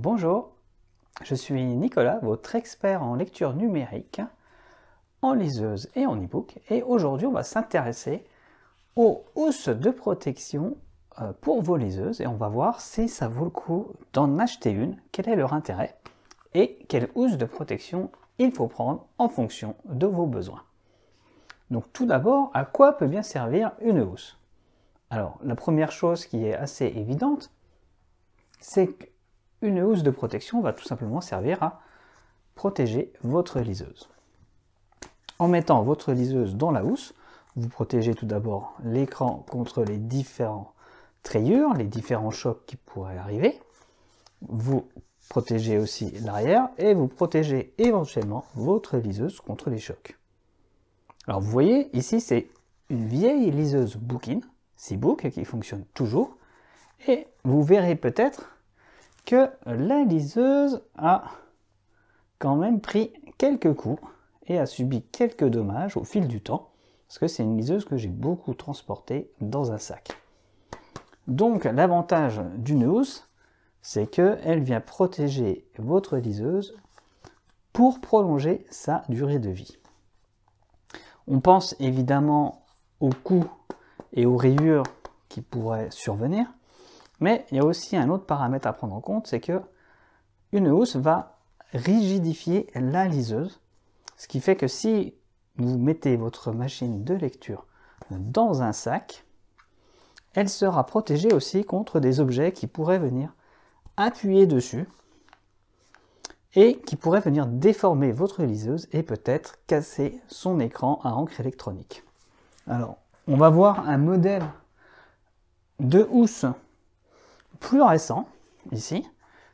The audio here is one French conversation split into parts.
Bonjour, je suis Nicolas, votre expert en lecture numérique, en liseuse et en e-book, et aujourd'hui on va s'intéresser aux housses de protection euh, pour vos liseuses et on va voir si ça vaut le coup d'en acheter une, quel est leur intérêt et quelle housse de protection il faut prendre en fonction de vos besoins. Donc tout d'abord, à quoi peut bien servir une housse Alors la première chose qui est assez évidente, c'est que une housse de protection va tout simplement servir à protéger votre liseuse. En mettant votre liseuse dans la housse, vous protégez tout d'abord l'écran contre les différents trayures, les différents chocs qui pourraient arriver. Vous protégez aussi l'arrière et vous protégez éventuellement votre liseuse contre les chocs. Alors vous voyez, ici c'est une vieille liseuse Bookin, C-Book, qui fonctionne toujours. Et vous verrez peut-être la liseuse a quand même pris quelques coups et a subi quelques dommages au fil du temps, parce que c'est une liseuse que j'ai beaucoup transporté dans un sac. Donc l'avantage d'une housse, c'est qu'elle vient protéger votre liseuse pour prolonger sa durée de vie. On pense évidemment aux coups et aux rayures qui pourraient survenir, mais il y a aussi un autre paramètre à prendre en compte, c'est que une housse va rigidifier la liseuse, ce qui fait que si vous mettez votre machine de lecture dans un sac, elle sera protégée aussi contre des objets qui pourraient venir appuyer dessus et qui pourraient venir déformer votre liseuse et peut-être casser son écran à encre électronique. Alors, on va voir un modèle de housse plus récent, ici,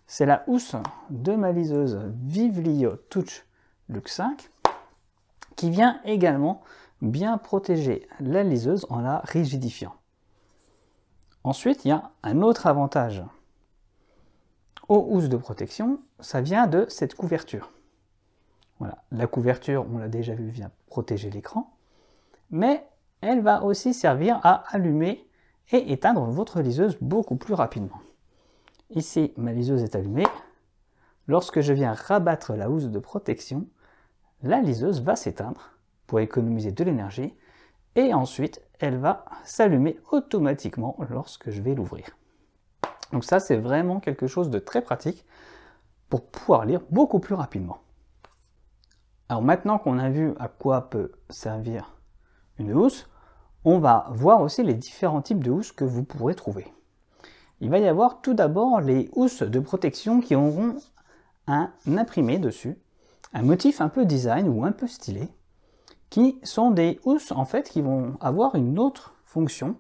c'est la housse de ma liseuse Vivlio Touch Lux 5, qui vient également bien protéger la liseuse en la rigidifiant. Ensuite, il y a un autre avantage aux housses de protection, ça vient de cette couverture. Voilà, la couverture, on l'a déjà vu, vient protéger l'écran, mais elle va aussi servir à allumer et éteindre votre liseuse beaucoup plus rapidement. Ici, ma liseuse est allumée. Lorsque je viens rabattre la housse de protection, la liseuse va s'éteindre pour économiser de l'énergie et ensuite elle va s'allumer automatiquement lorsque je vais l'ouvrir. Donc ça c'est vraiment quelque chose de très pratique pour pouvoir lire beaucoup plus rapidement. Alors maintenant qu'on a vu à quoi peut servir une housse, on va voir aussi les différents types de housses que vous pourrez trouver. Il va y avoir tout d'abord les housses de protection qui auront un imprimé dessus, un motif un peu design ou un peu stylé, qui sont des housses en fait qui vont avoir une autre fonction,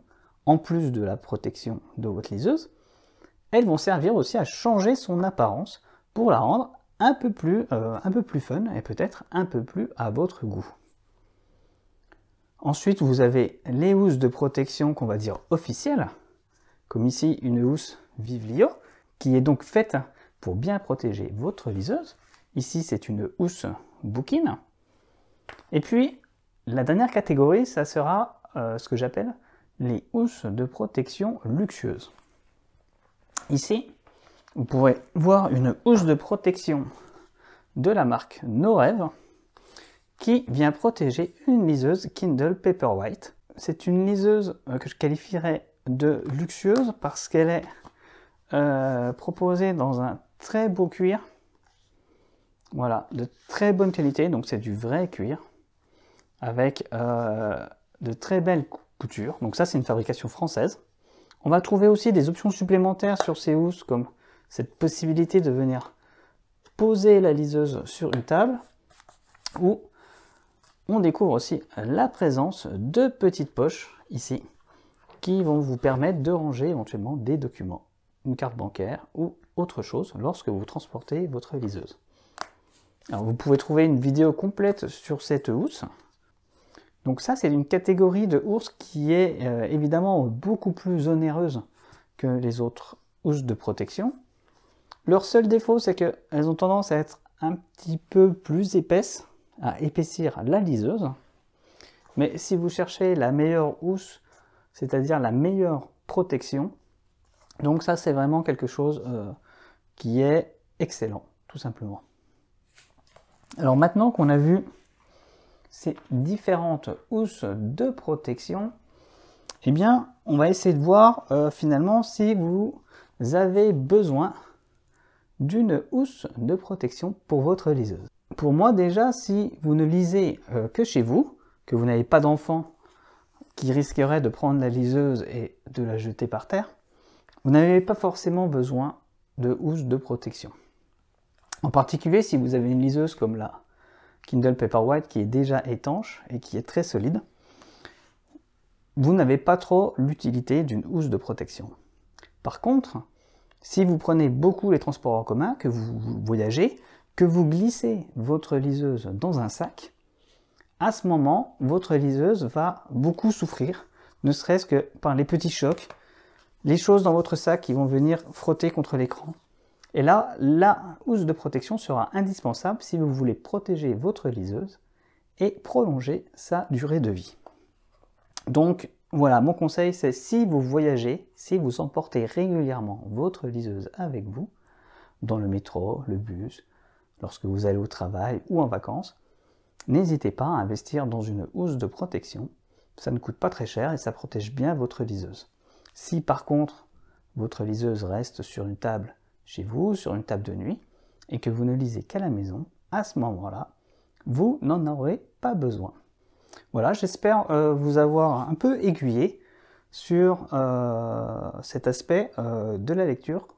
en plus de la protection de votre liseuse, elles vont servir aussi à changer son apparence pour la rendre un peu plus, euh, un peu plus fun et peut-être un peu plus à votre goût. Ensuite, vous avez les housses de protection qu'on va dire officielles, comme ici une housse Vivlio, qui est donc faite pour bien protéger votre liseuse. Ici, c'est une housse bouquine. Et puis, la dernière catégorie, ça sera euh, ce que j'appelle les housses de protection luxueuses. Ici, vous pourrez voir une housse de protection de la marque Norev qui vient protéger une liseuse Kindle Paperwhite. C'est une liseuse euh, que je qualifierais de luxueuse parce qu'elle est euh, proposée dans un très beau cuir. Voilà, de très bonne qualité, donc c'est du vrai cuir avec euh, de très belles coutures. Donc ça, c'est une fabrication française. On va trouver aussi des options supplémentaires sur ces housses, comme cette possibilité de venir poser la liseuse sur une table ou on découvre aussi la présence de petites poches ici qui vont vous permettre de ranger éventuellement des documents, une carte bancaire ou autre chose lorsque vous transportez votre liseuse. Alors vous pouvez trouver une vidéo complète sur cette housse. Donc ça c'est une catégorie de housse qui est euh, évidemment beaucoup plus onéreuse que les autres housses de protection. Leur seul défaut c'est qu'elles ont tendance à être un petit peu plus épaisses à épaissir la liseuse. Mais si vous cherchez la meilleure housse, c'est-à-dire la meilleure protection, donc ça c'est vraiment quelque chose euh, qui est excellent, tout simplement. Alors maintenant qu'on a vu ces différentes housses de protection, eh bien on va essayer de voir euh, finalement si vous avez besoin d'une housse de protection pour votre liseuse pour moi déjà, si vous ne lisez euh, que chez vous, que vous n'avez pas d'enfant qui risquerait de prendre la liseuse et de la jeter par terre, vous n'avez pas forcément besoin de housse de protection. En particulier si vous avez une liseuse comme la Kindle Paperwhite qui est déjà étanche et qui est très solide, vous n'avez pas trop l'utilité d'une housse de protection. Par contre, si vous prenez beaucoup les transports en commun, que vous voyagez, que vous glissez votre liseuse dans un sac, à ce moment, votre liseuse va beaucoup souffrir, ne serait-ce que par les petits chocs, les choses dans votre sac qui vont venir frotter contre l'écran. Et là, la housse de protection sera indispensable si vous voulez protéger votre liseuse et prolonger sa durée de vie. Donc voilà, mon conseil c'est si vous voyagez, si vous emportez régulièrement votre liseuse avec vous, dans le métro, le bus, lorsque vous allez au travail ou en vacances, n'hésitez pas à investir dans une housse de protection. Ça ne coûte pas très cher et ça protège bien votre liseuse. Si par contre votre liseuse reste sur une table chez vous, sur une table de nuit, et que vous ne lisez qu'à la maison, à ce moment-là, vous n'en aurez pas besoin. Voilà, j'espère euh, vous avoir un peu aiguillé sur euh, cet aspect euh, de la lecture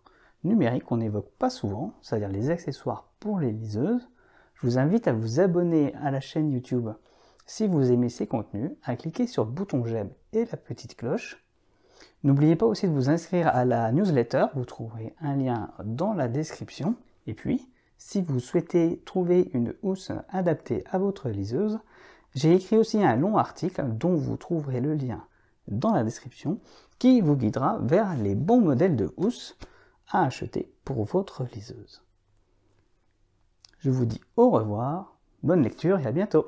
numérique qu'on n'évoque pas souvent, c'est-à-dire les accessoires pour les liseuses, je vous invite à vous abonner à la chaîne YouTube si vous aimez ces contenus, à cliquer sur le bouton j'aime et la petite cloche. N'oubliez pas aussi de vous inscrire à la newsletter, vous trouverez un lien dans la description. Et puis, si vous souhaitez trouver une housse adaptée à votre liseuse, j'ai écrit aussi un long article dont vous trouverez le lien dans la description qui vous guidera vers les bons modèles de housse à acheter pour votre liseuse. Je vous dis au revoir, bonne lecture et à bientôt